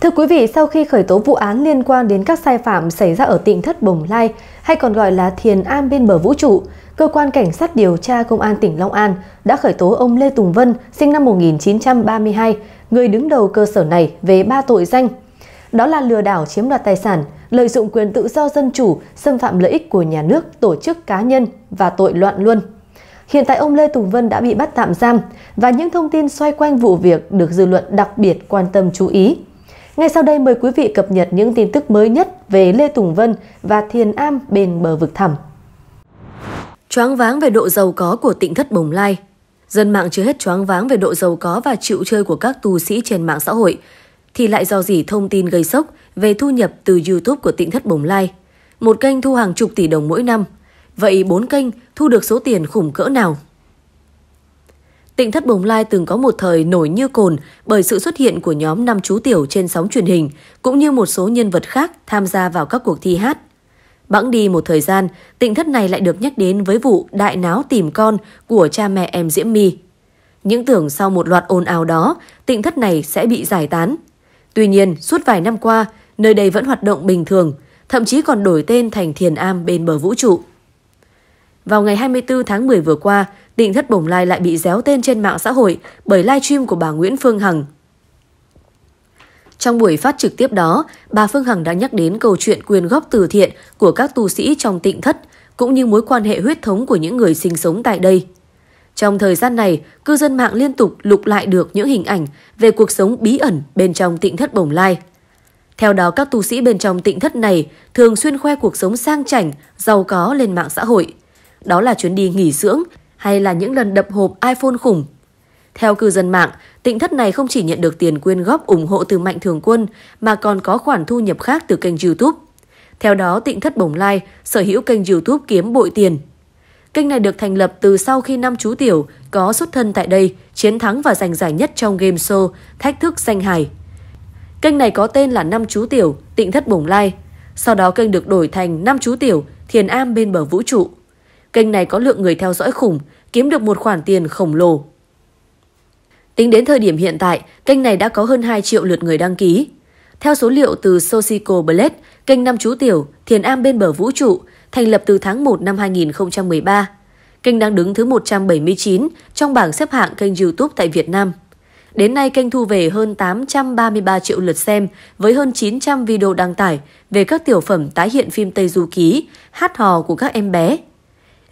Thưa quý vị, sau khi khởi tố vụ án liên quan đến các sai phạm xảy ra ở tỉnh Thất Bồng Lai, hay còn gọi là Thiền Am bên bờ vũ trụ, Cơ quan Cảnh sát điều tra Công an tỉnh Long An đã khởi tố ông Lê Tùng Vân, sinh năm 1932, người đứng đầu cơ sở này về ba tội danh. Đó là lừa đảo chiếm đoạt tài sản, lợi dụng quyền tự do dân chủ, xâm phạm lợi ích của nhà nước, tổ chức cá nhân và tội loạn luân. Hiện tại ông Lê Tùng Vân đã bị bắt tạm giam và những thông tin xoay quanh vụ việc được dư luận đặc biệt quan tâm chú ý. Ngay sau đây mời quý vị cập nhật những tin tức mới nhất về Lê Tùng Vân và Thiền Am bên bờ vực thẳm. Choáng váng về độ giàu có của tỉnh thất Bồng Lai Dân mạng chưa hết choáng váng về độ giàu có và chịu chơi của các tu sĩ trên mạng xã hội, thì lại do dỉ thông tin gây sốc về thu nhập từ YouTube của tỉnh thất Bồng Lai. Một kênh thu hàng chục tỷ đồng mỗi năm. Vậy bốn kênh thu được số tiền khủng cỡ nào? Tịnh Thất Bồng Lai từng có một thời nổi như cồn bởi sự xuất hiện của nhóm năm chú tiểu trên sóng truyền hình, cũng như một số nhân vật khác tham gia vào các cuộc thi hát. Bẵng đi một thời gian, tịnh thất này lại được nhắc đến với vụ đại náo tìm con của cha mẹ em Diễm My. Những tưởng sau một loạt ồn ào đó, tịnh thất này sẽ bị giải tán. Tuy nhiên, suốt vài năm qua, nơi đây vẫn hoạt động bình thường, thậm chí còn đổi tên thành Thiền Am bên bờ vũ trụ. Vào ngày 24 tháng 10 vừa qua, Tỉnh thất bồng lai lại bị déo tên trên mạng xã hội bởi live stream của bà Nguyễn Phương Hằng. Trong buổi phát trực tiếp đó, bà Phương Hằng đã nhắc đến câu chuyện quyền góp từ thiện của các tu sĩ trong tịnh thất, cũng như mối quan hệ huyết thống của những người sinh sống tại đây. Trong thời gian này, cư dân mạng liên tục lục lại được những hình ảnh về cuộc sống bí ẩn bên trong tịnh thất bồng lai. Theo đó, các tu sĩ bên trong tịnh thất này thường xuyên khoe cuộc sống sang chảnh, giàu có lên mạng xã hội. Đó là chuyến đi nghỉ dưỡng, hay là những lần đập hộp iPhone khủng. Theo cư dân mạng, tịnh thất này không chỉ nhận được tiền quyên góp ủng hộ từ Mạnh Thường Quân mà còn có khoản thu nhập khác từ kênh YouTube. Theo đó, tịnh thất Bồng Lai sở hữu kênh YouTube kiếm bội tiền. Kênh này được thành lập từ sau khi năm chú tiểu có xuất thân tại đây, chiến thắng và giành giải nhất trong game show Thách thức danh hài. Kênh này có tên là Năm chú tiểu, Tịnh thất Bồng Lai. Sau đó kênh được đổi thành Năm chú tiểu, Thiền Am bên bờ vũ trụ. Kênh này có lượng người theo dõi khủng, kiếm được một khoản tiền khổng lồ. Tính đến thời điểm hiện tại, kênh này đã có hơn 2 triệu lượt người đăng ký. Theo số liệu từ Sosico Blade, kênh Năm Chú Tiểu, Thiền Am bên bờ vũ trụ, thành lập từ tháng 1 năm 2013. Kênh đang đứng thứ 179 trong bảng xếp hạng kênh YouTube tại Việt Nam. Đến nay kênh thu về hơn 833 triệu lượt xem với hơn 900 video đăng tải về các tiểu phẩm tái hiện phim Tây Du Ký, hát hò của các em bé,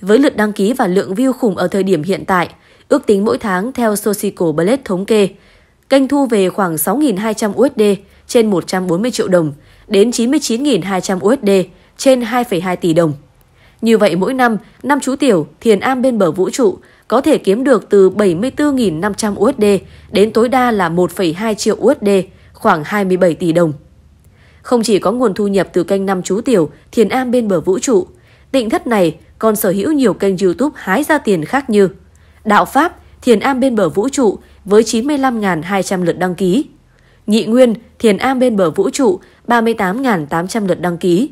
với lượt đăng ký và lượng view khủng ở thời điểm hiện tại, ước tính mỗi tháng theo Socico Ballet thống kê, kênh thu về khoảng 6.200 USD trên 140 triệu đồng đến 99.200 USD trên 2,2 tỷ đồng. Như vậy mỗi năm, năm chú tiểu thiền am bên bờ vũ trụ có thể kiếm được từ 74.500 USD đến tối đa là 1,2 triệu USD, khoảng 27 tỷ đồng. Không chỉ có nguồn thu nhập từ kênh năm chú tiểu thiền am bên bờ vũ trụ, Tịnh thất này còn sở hữu nhiều kênh YouTube hái ra tiền khác như Đạo Pháp, Thiền Am bên bờ vũ trụ với 95.200 lượt đăng ký. Nhị Nguyên, Thiền Am bên bờ vũ trụ 38.800 lượt đăng ký.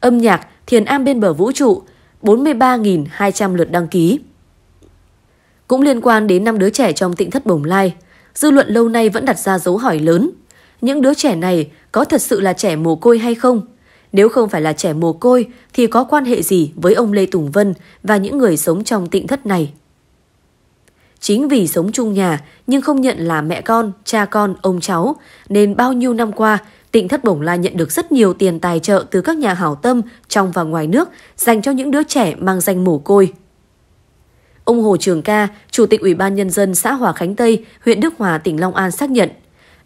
Âm nhạc, Thiền Am bên bờ vũ trụ 43.200 lượt đăng ký. Cũng liên quan đến năm đứa trẻ trong tịnh thất Bồng Lai, dư luận lâu nay vẫn đặt ra dấu hỏi lớn. Những đứa trẻ này có thật sự là trẻ mồ côi hay không? Nếu không phải là trẻ mồ côi thì có quan hệ gì với ông Lê Tùng Vân và những người sống trong tịnh thất này? Chính vì sống chung nhà nhưng không nhận là mẹ con, cha con, ông cháu nên bao nhiêu năm qua Tịnh Thất Bổng Lai nhận được rất nhiều tiền tài trợ từ các nhà hảo tâm trong và ngoài nước dành cho những đứa trẻ mang danh mồ côi. Ông Hồ Trường Ca, Chủ tịch Ủy ban Nhân dân xã Hòa Khánh Tây, huyện Đức Hòa, tỉnh Long An xác nhận,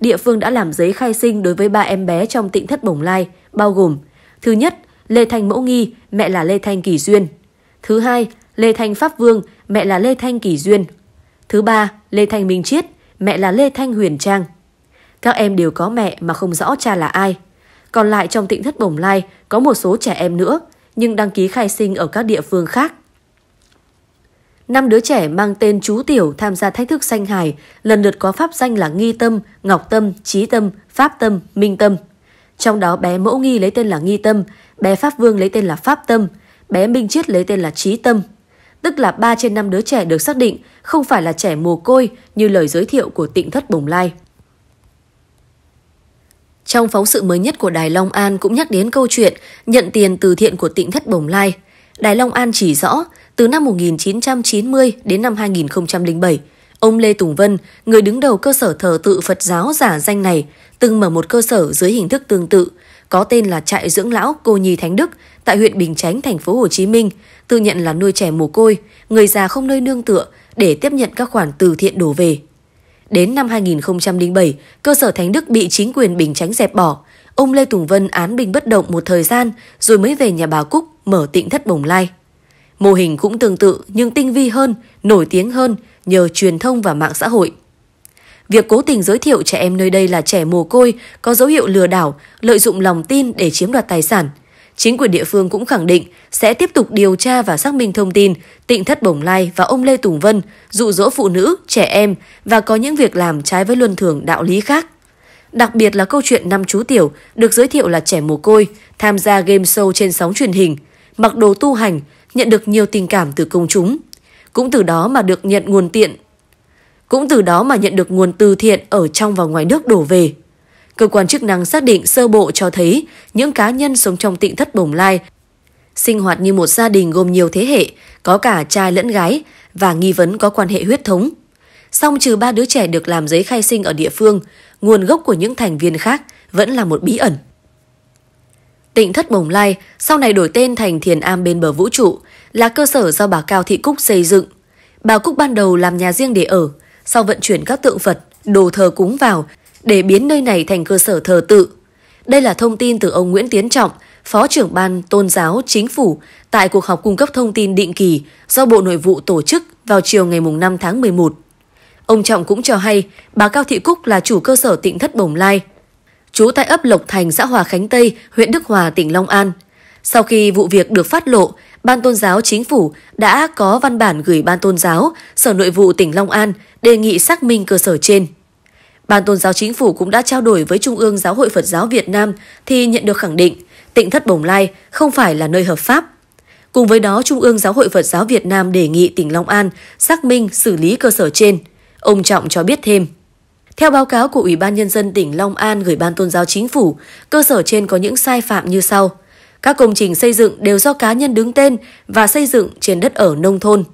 địa phương đã làm giấy khai sinh đối với ba em bé trong tịnh Thất Bổng Lai, bao gồm Thứ nhất, Lê Thanh Mẫu Nghi, mẹ là Lê Thanh Kỳ Duyên. Thứ hai, Lê Thanh Pháp Vương, mẹ là Lê Thanh Kỳ Duyên. Thứ ba, Lê Thanh Minh Chiết, mẹ là Lê Thanh Huyền Trang. Các em đều có mẹ mà không rõ cha là ai. Còn lại trong tỉnh thất Bồng Lai có một số trẻ em nữa, nhưng đăng ký khai sinh ở các địa phương khác. Năm đứa trẻ mang tên chú Tiểu tham gia thách thức sanh hài, lần lượt có pháp danh là Nghi Tâm, Ngọc Tâm, Trí Tâm, Pháp Tâm, Minh Tâm – trong đó bé Mẫu Nghi lấy tên là Nghi Tâm, bé Pháp Vương lấy tên là Pháp Tâm, bé Minh Chiết lấy tên là Trí Tâm. Tức là 3 trên 5 đứa trẻ được xác định không phải là trẻ mồ côi như lời giới thiệu của tịnh thất Bồng Lai. Trong phóng sự mới nhất của Đài Long An cũng nhắc đến câu chuyện nhận tiền từ thiện của tịnh thất Bồng Lai. Đài Long An chỉ rõ, từ năm 1990 đến năm 2007, ông Lê Tùng Vân, người đứng đầu cơ sở thờ tự Phật giáo giả danh này, từng mở một cơ sở dưới hình thức tương tự, có tên là trại dưỡng lão cô nhi Thánh Đức tại huyện Bình Chánh, thành phố Hồ Chí Minh, tự nhận là nuôi trẻ mồ côi, người già không nơi nương tựa để tiếp nhận các khoản từ thiện đổ về. Đến năm 2007, cơ sở Thánh Đức bị chính quyền Bình Chánh dẹp bỏ. Ông Lê Tùng Vân án bình bất động một thời gian rồi mới về nhà bà Cúc mở tịnh thất Bồng Lai. Mô hình cũng tương tự nhưng tinh vi hơn, nổi tiếng hơn nhờ truyền thông và mạng xã hội. Việc cố tình giới thiệu trẻ em nơi đây là trẻ mồ côi, có dấu hiệu lừa đảo, lợi dụng lòng tin để chiếm đoạt tài sản. Chính quyền địa phương cũng khẳng định sẽ tiếp tục điều tra và xác minh thông tin Tịnh Thất Bổng Lai và ông Lê Tùng Vân dụ dỗ phụ nữ, trẻ em và có những việc làm trái với luân thường đạo lý khác. Đặc biệt là câu chuyện năm chú tiểu được giới thiệu là trẻ mồ côi, tham gia game show trên sóng truyền hình, mặc đồ tu hành, nhận được nhiều tình cảm từ công chúng. Cũng từ đó mà được nhận nguồn tiện cũng từ đó mà nhận được nguồn từ thiện ở trong và ngoài nước đổ về. Cơ quan chức năng xác định sơ bộ cho thấy những cá nhân sống trong tịnh thất Bồng Lai sinh hoạt như một gia đình gồm nhiều thế hệ, có cả trai lẫn gái và nghi vấn có quan hệ huyết thống. Song trừ ba đứa trẻ được làm giấy khai sinh ở địa phương, nguồn gốc của những thành viên khác vẫn là một bí ẩn. Tịnh Thất Bồng Lai sau này đổi tên thành Thiền Am bên bờ vũ trụ là cơ sở do bà Cao Thị Cúc xây dựng. Bà Cúc ban đầu làm nhà riêng để ở, sau vận chuyển các tượng Phật, đồ thờ cúng vào để biến nơi này thành cơ sở thờ tự. Đây là thông tin từ ông Nguyễn Tiến Trọng, Phó trưởng ban Tôn giáo Chính phủ tại cuộc họp cung cấp thông tin định kỳ do Bộ Nội vụ tổ chức vào chiều ngày 5 tháng 11. Ông Trọng cũng cho hay bà Cao Thị Cúc là chủ cơ sở tịnh thất Bồng Lai, trú tại ấp Lộc Thành, xã Hòa Khánh Tây, huyện Đức Hòa, tỉnh Long An. Sau khi vụ việc được phát lộ, Ban Tôn giáo Chính phủ đã có văn bản gửi Ban Tôn giáo, Sở Nội vụ tỉnh Long An đề nghị xác minh cơ sở trên. Ban Tôn giáo Chính phủ cũng đã trao đổi với Trung ương Giáo hội Phật giáo Việt Nam thì nhận được khẳng định tỉnh Thất Bồng Lai không phải là nơi hợp pháp. Cùng với đó, Trung ương Giáo hội Phật giáo Việt Nam đề nghị tỉnh Long An xác minh xử lý cơ sở trên. Ông Trọng cho biết thêm. Theo báo cáo của Ủy ban Nhân dân tỉnh Long An gửi Ban Tôn giáo Chính phủ, cơ sở trên có những sai phạm như sau – các công trình xây dựng đều do cá nhân đứng tên và xây dựng trên đất ở nông thôn.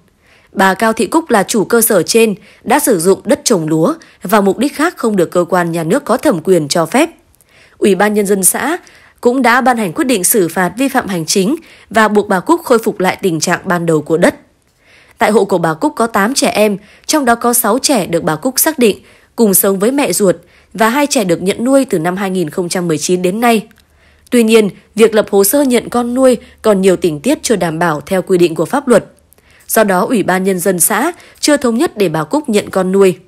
Bà Cao Thị Cúc là chủ cơ sở trên đã sử dụng đất trồng lúa và mục đích khác không được cơ quan nhà nước có thẩm quyền cho phép. Ủy ban Nhân dân xã cũng đã ban hành quyết định xử phạt vi phạm hành chính và buộc bà Cúc khôi phục lại tình trạng ban đầu của đất. Tại hộ của bà Cúc có 8 trẻ em, trong đó có 6 trẻ được bà Cúc xác định cùng sống với mẹ ruột và hai trẻ được nhận nuôi từ năm 2019 đến nay. Tuy nhiên, việc lập hồ sơ nhận con nuôi còn nhiều tình tiết chưa đảm bảo theo quy định của pháp luật. Do đó, Ủy ban Nhân dân xã chưa thống nhất để bà Cúc nhận con nuôi.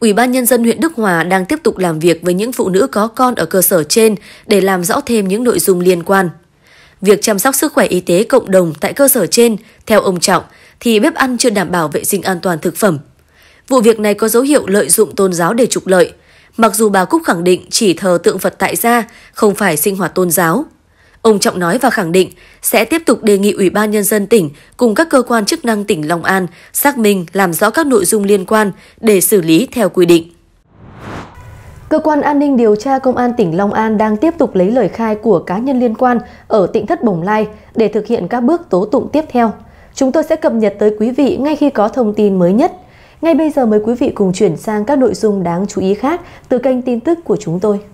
Ủy ban Nhân dân huyện Đức Hòa đang tiếp tục làm việc với những phụ nữ có con ở cơ sở trên để làm rõ thêm những nội dung liên quan. Việc chăm sóc sức khỏe y tế cộng đồng tại cơ sở trên, theo ông Trọng, thì bếp ăn chưa đảm bảo vệ sinh an toàn thực phẩm. Vụ việc này có dấu hiệu lợi dụng tôn giáo để trục lợi – mặc dù bà Cúc khẳng định chỉ thờ tượng Phật tại gia, không phải sinh hoạt tôn giáo. Ông Trọng nói và khẳng định sẽ tiếp tục đề nghị Ủy ban Nhân dân tỉnh cùng các cơ quan chức năng tỉnh Long An xác minh làm rõ các nội dung liên quan để xử lý theo quy định. Cơ quan an ninh điều tra Công an tỉnh Long An đang tiếp tục lấy lời khai của cá nhân liên quan ở tỉnh Thất Bồng Lai để thực hiện các bước tố tụng tiếp theo. Chúng tôi sẽ cập nhật tới quý vị ngay khi có thông tin mới nhất. Ngay bây giờ mời quý vị cùng chuyển sang các nội dung đáng chú ý khác từ kênh tin tức của chúng tôi.